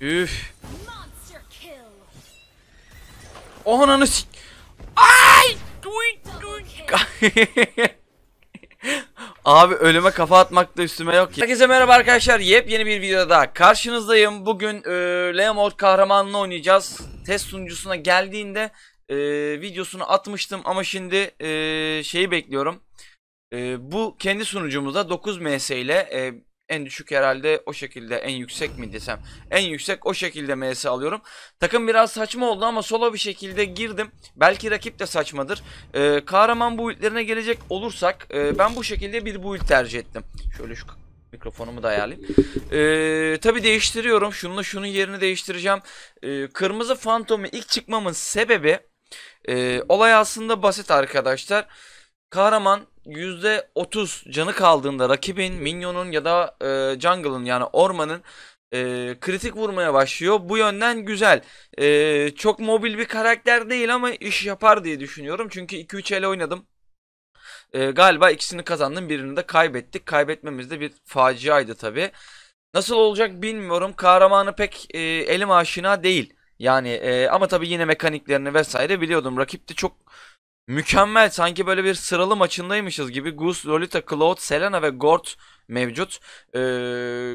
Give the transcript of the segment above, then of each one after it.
Üf. Oh ananı sik. Ay! Abi ölüme kafa atmak da üstüme yok ya. Herkese merhaba arkadaşlar. Yepyeni bir videoda karşınızdayım. Bugün e, Leomord kahramanını oynayacağız. Test sunucusuna geldiğinde e, videosunu atmıştım ama şimdi e, şeyi bekliyorum. E, bu kendi sunucumuzda 9 MS ile e, en düşük herhalde o şekilde en yüksek mi desem. En yüksek o şekilde MS alıyorum. Takım biraz saçma oldu ama sola bir şekilde girdim. Belki rakip de saçmadır. Ee, kahraman buildlerine gelecek olursak e, ben bu şekilde bir build tercih ettim. Şöyle şu mikrofonumu da ayarlayayım. Ee, tabii değiştiriyorum. Şununla şunun yerini değiştireceğim. Ee, kırmızı fantomu ilk çıkmamın sebebi e, olay aslında basit arkadaşlar. Arkadaşlar Kahraman %30 canı kaldığında rakibin, minyonun ya da e, jungle'ın yani ormanın e, kritik vurmaya başlıyor. Bu yönden güzel. E, çok mobil bir karakter değil ama iş yapar diye düşünüyorum. Çünkü 2-3 ele oynadım. E, galiba ikisini kazandım birini de kaybettik. Kaybetmemiz de bir faciaydı tabi. Nasıl olacak bilmiyorum. Kahramanı pek e, elim aşina değil. Yani e, ama tabi yine mekaniklerini vesaire biliyordum. Rakip de çok Mükemmel sanki böyle bir sıralı maçındaymışız gibi Goose, Lolita, Cloud, Selena ve Gort mevcut. Ee,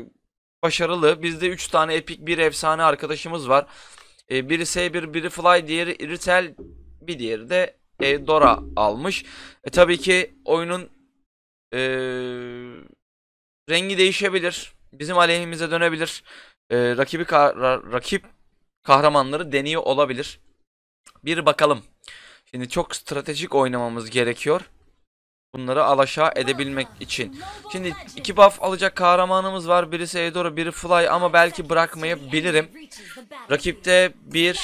başarılı. Bizde 3 tane epik bir efsane arkadaşımız var. Ee, biri Saber, biri Fly, diğeri Irritel, bir diğeri de e, Dora almış. E, tabii ki oyunun e, rengi değişebilir. Bizim aleyhimize dönebilir. E, rakibi kah rakip kahramanları deniyor olabilir. Bir bakalım. Şimdi çok stratejik oynamamız gerekiyor. Bunları alaşağı edebilmek için. Şimdi iki buff alacak kahramanımız var. Birisi Eudora, biri Fly ama belki bırakmayabilirim. Rakipte bir,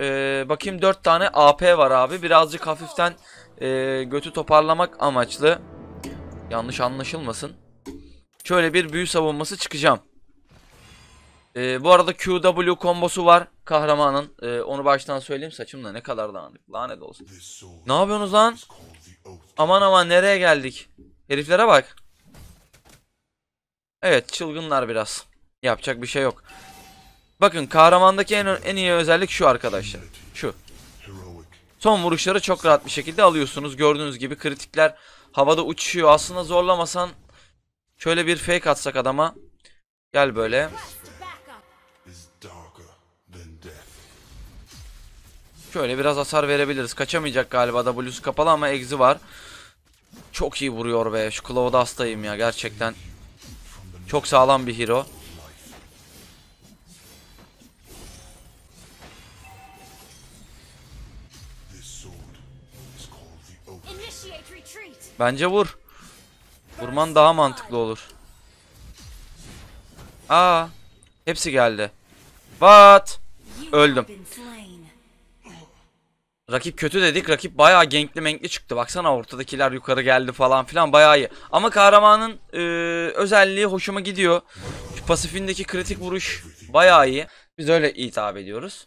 e, bakayım dört tane AP var abi. Birazcık hafiften e, götü toparlamak amaçlı. Yanlış anlaşılmasın. Şöyle bir büyü savunması çıkacağım. Ee, bu arada QW kombosu var kahramanın. Ee, onu baştan söyleyeyim saçımda ne kadar dağınık. Lanet olsun. Ne yapıyorsunuz lan? Aman aman nereye geldik? Heriflere bak. Evet çılgınlar biraz. Yapacak bir şey yok. Bakın kahramandaki en, en iyi özellik şu arkadaşlar. Şu. Son vuruşları çok rahat bir şekilde alıyorsunuz. Gördüğünüz gibi kritikler havada uçuyor. Aslında zorlamasan şöyle bir fake atsak adama. Gel böyle. Şöyle biraz hasar verebiliriz. Kaçamayacak galiba W'su kapalı ama egzi var. Çok iyi vuruyor be. Şu Cloud'a hastayım ya gerçekten. Çok sağlam bir hero. Bence vur. Vurman daha mantıklı olur. Aa, hepsi geldi. What? Öldüm. Rakip kötü dedik. Rakip bayağı genkli menkli çıktı. Baksana ortadakiler yukarı geldi falan filan bayağı iyi. Ama kahramanın e, özelliği hoşuma gidiyor. Şu pasifindeki kritik vuruş bayağı iyi. Biz öyle hitap ediyoruz.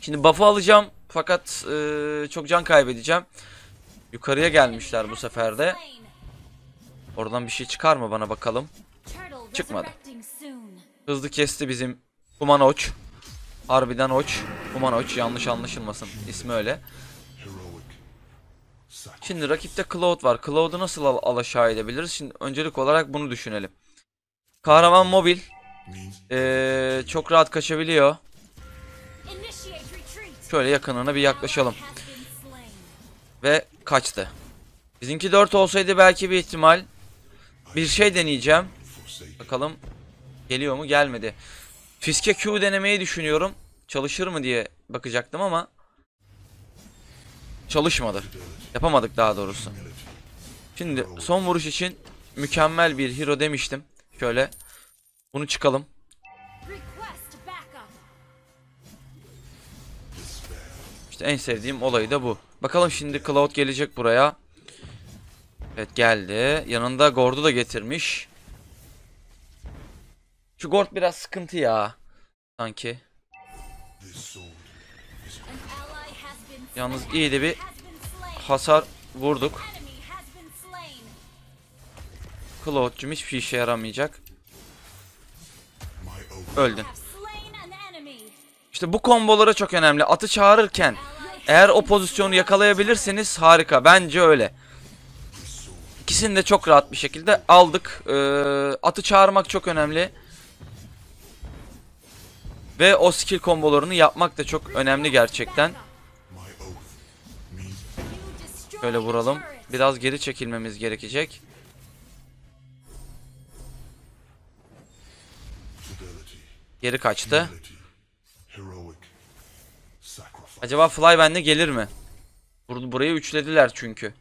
Şimdi buff'ı alacağım. Fakat e, çok can kaybedeceğim. Yukarıya gelmişler bu sefer de. Oradan bir şey çıkar mı bana bakalım. Çıkmadı. Hızlı kesti bizim Kumanoç. Harbiden Oç. Kuman Oç yanlış anlaşılmasın. İsmi öyle. Şimdi rakipte Cloud var. Cloud'u nasıl al alaşağı edebiliriz? Şimdi öncelik olarak bunu düşünelim. Kahraman mobil. Ee, çok rahat kaçabiliyor. Şöyle yakınına bir yaklaşalım. Ve kaçtı. Bizimki 4 olsaydı belki bir ihtimal. Bir şey deneyeceğim. Bakalım geliyor mu? Gelmedi. Fiske Q denemeyi düşünüyorum çalışır mı diye bakacaktım ama çalışmadı. Yapamadık daha doğrusu. Şimdi son vuruş için mükemmel bir hero demiştim. Şöyle bunu çıkalım. İşte en sevdiğim olayı da bu. Bakalım şimdi Cloud gelecek buraya. Evet geldi. Yanında Gord'u da getirmiş. Şu Gord biraz sıkıntı ya. Sanki. Yalnız iyi de bir hasar vurduk. Cloud'cum hiçbir şey işe yaramayacak. Öldün. İşte bu kombolara çok önemli. Atı çağırırken eğer o pozisyonu yakalayabilirseniz harika. Bence öyle. İkisini de çok rahat bir şekilde aldık. Ee, atı çağırmak çok önemli. Ve o skill kombolarını yapmak da çok önemli gerçekten. Şöyle vuralım. Biraz geri çekilmemiz gerekecek. Geri kaçtı. Acaba fly Flybend'e gelir mi? Bur burayı üçlediler çünkü.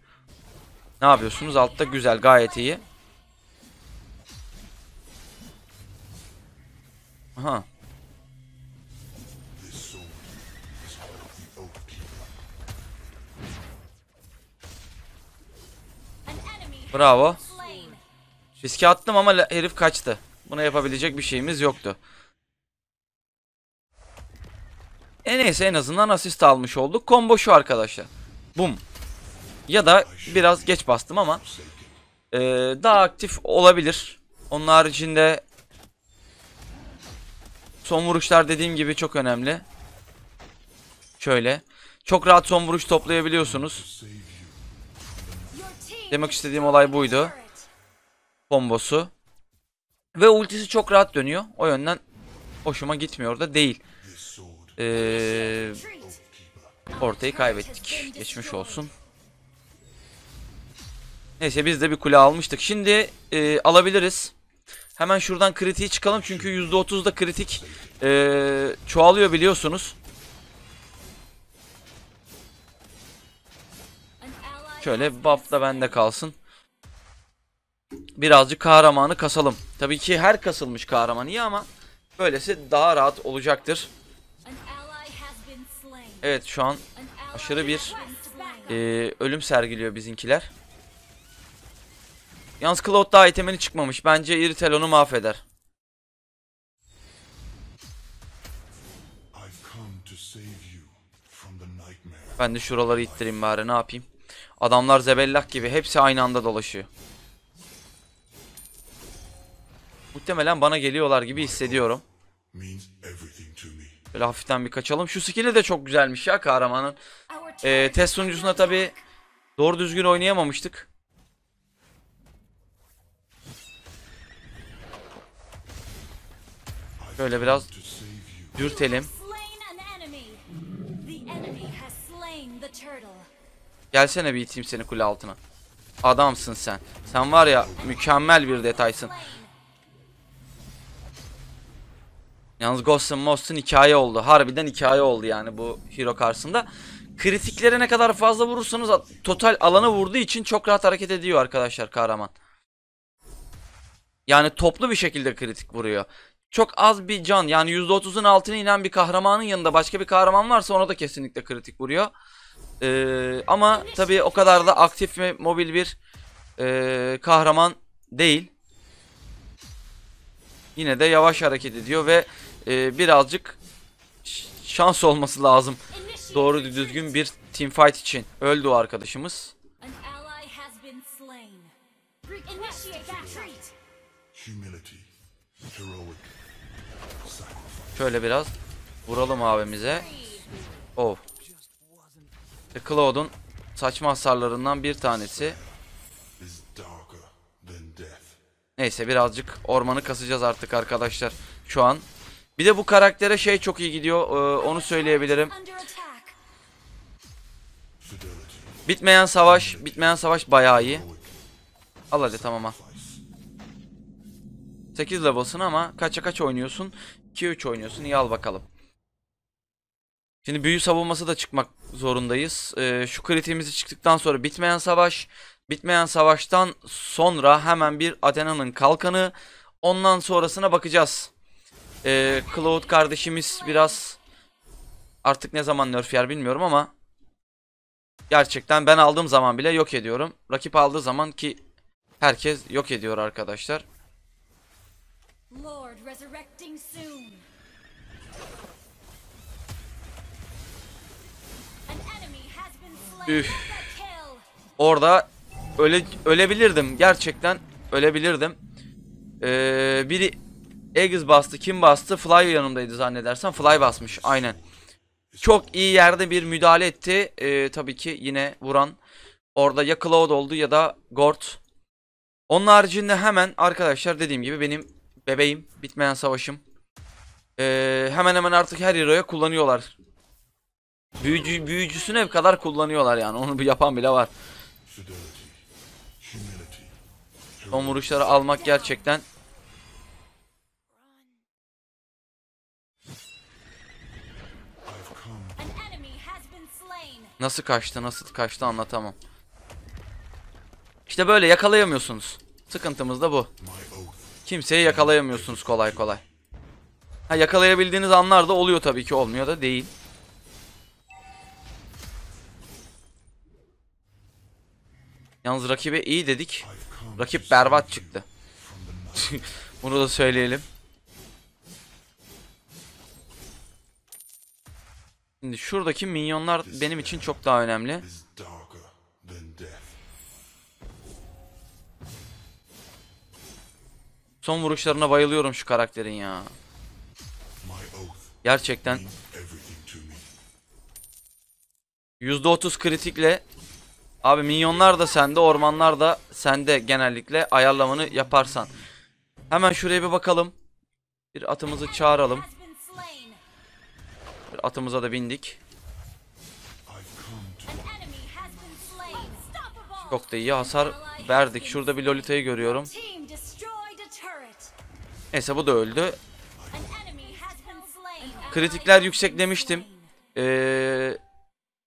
Ne yapıyorsunuz? Altta güzel gayet iyi. Aha. Bravo. Riske attım ama herif kaçtı. Buna yapabilecek bir şeyimiz yoktu. E neyse en azından asist almış olduk. Combo şu arkadaşlar. Bum. Ya da biraz geç bastım ama e, daha aktif olabilir. Onun haricinde son vuruşlar dediğim gibi çok önemli. Şöyle. Çok rahat son vuruş toplayabiliyorsunuz. Demek istediğim olay buydu. bombosu Ve ultisi çok rahat dönüyor. O yönden hoşuma gitmiyor da değil. Ee, ortayı kaybettik. Geçmiş olsun. Neyse biz de bir kule almıştık. Şimdi e, alabiliriz. Hemen şuradan kritiği çıkalım. Çünkü %30'da kritik e, çoğalıyor biliyorsunuz. Şöyle buff da bende kalsın. Birazcık kahramanı kasalım. Tabii ki her kasılmış kahraman iyi ama böylesi daha rahat olacaktır. Evet şu an aşırı bir e, ölüm sergiliyor bizinkiler. Yalnız Cloud daha itemini çıkmamış. Bence Irtel onu mahveder. Ben de şuraları ittireyim bari ne yapayım. Adamlar zebellak gibi. Hepsi aynı anda dolaşıyor. Muhtemelen bana geliyorlar gibi hissediyorum. Böyle hafiften bir kaçalım. Şu skill'i de çok güzelmiş ya kahramanın. Ee, test sunucusunda tabi doğru düzgün oynayamamıştık. Böyle biraz dürtelim. Gelsene bir iteyim seni kule altına. Adamsın sen. Sen var ya mükemmel bir detaysın. Yalnız Ghost'un Most'un hikaye oldu. Harbiden hikaye oldu yani bu hero karşısında. Kritiklere ne kadar fazla vurursanız total alanı vurduğu için çok rahat hareket ediyor arkadaşlar kahraman. Yani toplu bir şekilde kritik vuruyor. Çok az bir can yani %30'un altına inen bir kahramanın yanında başka bir kahraman varsa ona da kesinlikle kritik vuruyor. Ee, ama tabii o kadar da aktif ve mobil bir e, kahraman değil. Yine de yavaş hareket ediyor ve e, birazcık şans olması lazım. Doğru düzgün bir teamfight için. Öldü o arkadaşımız. Şöyle biraz vuralım abimize. Oh. İşte Cloud'un saçma hasarlarından bir tanesi. Neyse birazcık ormanı kasacağız artık arkadaşlar şu an. Bir de bu karaktere şey çok iyi gidiyor ee, onu söyleyebilirim. Bitmeyen savaş, bitmeyen savaş bayağı iyi. Al hadi tamam al. 8 level'sın ama kaça kaç oynuyorsun? 2-3 oynuyorsun iyi al bakalım. Şimdi büyü savunması da çıkmak zorundayız. Ee, şu kritiğimizi çıktıktan sonra bitmeyen savaş. Bitmeyen savaştan sonra hemen bir Athena'nın kalkanı. Ondan sonrasına bakacağız. Ee, Cloud kardeşimiz biraz artık ne zaman nerf yer bilmiyorum ama gerçekten ben aldığım zaman bile yok ediyorum. Rakip aldığı zaman ki herkes yok ediyor arkadaşlar. Lord resurrecting soon. Üf. Orada öle ölebilirdim. Gerçekten ölebilirdim. Ee, biri Eggs bastı. Kim bastı? Fly yanımdaydı zannedersen Fly basmış. Aynen. Çok iyi yerde bir müdahale etti. Ee, tabii ki yine vuran. Orada ya Cloud oldu ya da Gort. Onun haricinde hemen arkadaşlar dediğim gibi benim bebeğim. Bitmeyen savaşım. Ee, hemen hemen artık her hero'ya kullanıyorlar Büyücü, ev kadar kullanıyorlar yani. Onu bir yapan bile var. Son vuruşları almak gerçekten Nasıl kaçtı nasıl kaçtı anlatamam. İşte böyle yakalayamıyorsunuz. Sıkıntımız da bu. Kimseyi yakalayamıyorsunuz kolay kolay. Ha yakalayabildiğiniz anlarda oluyor tabii ki olmuyor da değil. Yalnız rakibe iyi dedik. Rakip berbat çıktı. Bunu da söyleyelim. Şimdi şuradaki minyonlar benim için çok daha önemli. Son vuruşlarına bayılıyorum şu karakterin ya. Gerçekten %30 kritikle Abi minyonlar da sende, ormanlar da sende genellikle ayarlamanı yaparsan. Hemen şuraya bir bakalım. Bir atımızı çağıralım. Bir atımıza da bindik. Çok da iyi hasar verdik. Şurada bir Lolita'yı görüyorum. Neyse bu da öldü. Kritikler yüksek demiştim. Ee,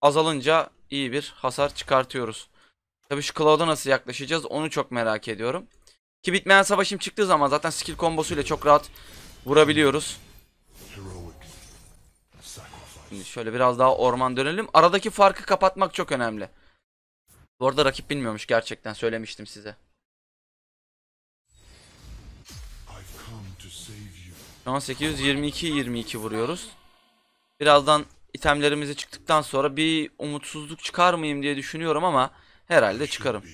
azalınca iyi bir hasar çıkartıyoruz. Tabii şu Cloud'a nasıl yaklaşacağız onu çok merak ediyorum. Ki bitmeyen savaşım çıktığı zaman zaten skill kombosuyla çok rahat vurabiliyoruz. Şimdi şöyle biraz daha orman dönelim. Aradaki farkı kapatmak çok önemli. Bu arada rakip bilmiyormuş gerçekten söylemiştim size. Şu an 822-22 vuruyoruz. Birazdan itemlerimizi çıktıktan sonra bir umutsuzluk çıkar mıyım diye düşünüyorum ama herhalde çıkarım.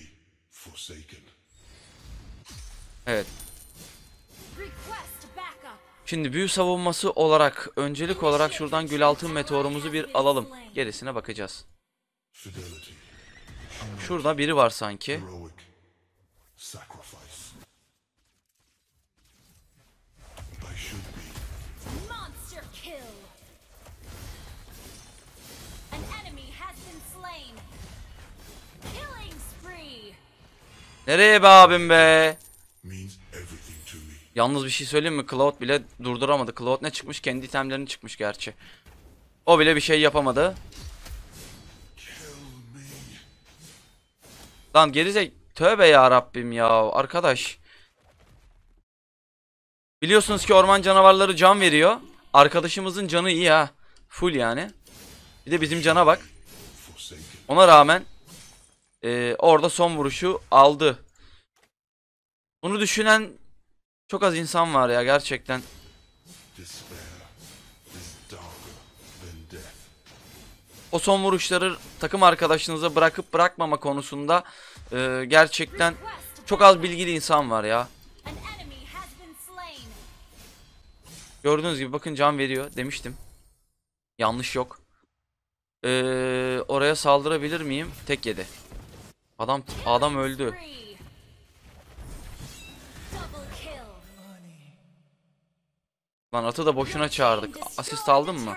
Evet. Şimdi büyü savunması olarak öncelik olarak şuradan gül altın meteorumuzu bir alalım. Gerisine bakacağız. Şurada biri var sanki. Nereye be abim be? Yalnız bir şey söyleyeyim mi? Cloud bile durduramadı. Cloud ne çıkmış? Kendi itemlerini çıkmış gerçi. O bile bir şey yapamadı. Lan gerizek tövbe ya Rabbim ya arkadaş. Biliyorsunuz ki orman canavarları can veriyor. Arkadaşımızın canı iyi ha. Full yani. Bir de bizim cana bak. Ona rağmen e, orada son vuruşu aldı. Bunu düşünen çok az insan var ya gerçekten. O son vuruşları takım arkadaşınıza bırakıp bırakmama konusunda e, gerçekten çok az bilgili insan var ya. Gördüğünüz gibi bakın can veriyor demiştim. Yanlış yok. Ee, oraya saldırabilir miyim? Tek yedi. Adam adam öldü. Lan atı da boşuna çağırdık. Asist aldın mı?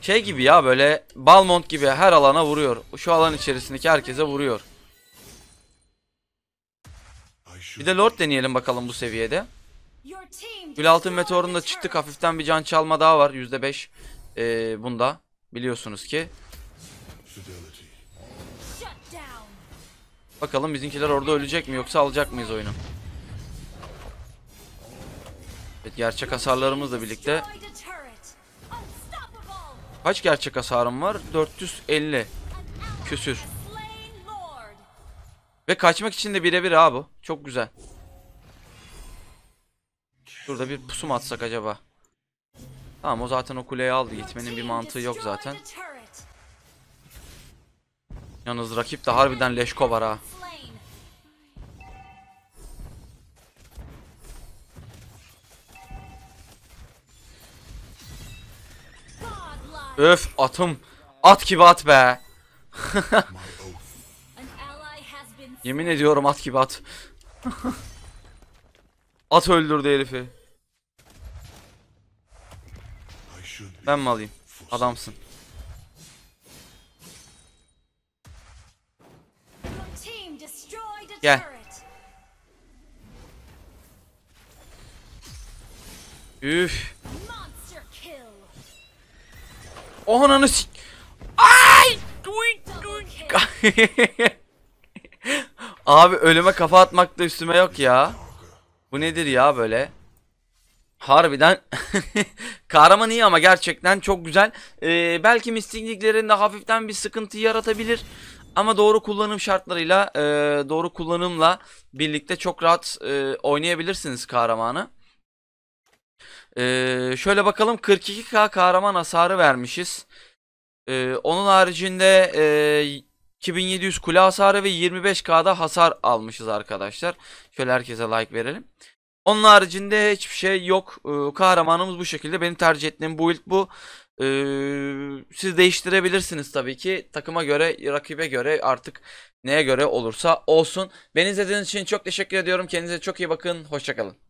Şey gibi ya böyle Balmont gibi her alana vuruyor. Şu alan içerisindeki herkese vuruyor. Bir de Lord deneyelim bakalım bu seviyede. Gül altın meteorunda çıktık. Hafiften bir can çalma daha var. %5 ee, bunda. Biliyorsunuz ki. Bakalım bizimkiler orada ölecek mi yoksa alacak mıyız oyunu? Evet, gerçek hasarlarımızla birlikte Kaç gerçek hasarım var? 450 küsür. Ve kaçmak için de birebir abi. Çok güzel. Şurada bir pusum atsak acaba. Tamam o zaten o kuleyi aldı. Gitmenin bir mantığı yok zaten. Yalnız rakip de harbiden leşko var ha. Öf atım. At gibi at be. Yemin ediyorum at gibi at. at öldürdü herifi. Ben mi alayım? Adamsın. Gel. Üf. Oh ananı sik. Ay! Abi ölüme kafa atmak da üstüme yok ya. Bu nedir ya böyle? Harbiden kahraman iyi ama gerçekten çok güzel. Ee, belki mistikliklerinde hafiften bir sıkıntı yaratabilir. Ama doğru kullanım şartlarıyla, e, doğru kullanımla birlikte çok rahat e, oynayabilirsiniz kahramanı. E, şöyle bakalım 42k kahraman hasarı vermişiz. E, onun haricinde e, 2700 kule hasarı ve 25k'da hasar almışız arkadaşlar. Şöyle herkese like verelim. Onun haricinde hiçbir şey yok. E, kahramanımız bu şekilde. Beni tercih ettiğim bu ilk bu. Ee, siz değiştirebilirsiniz tabii ki. Takıma göre, rakibe göre artık neye göre olursa olsun. Beni izlediğiniz için çok teşekkür ediyorum. Kendinize çok iyi bakın. Hoşçakalın.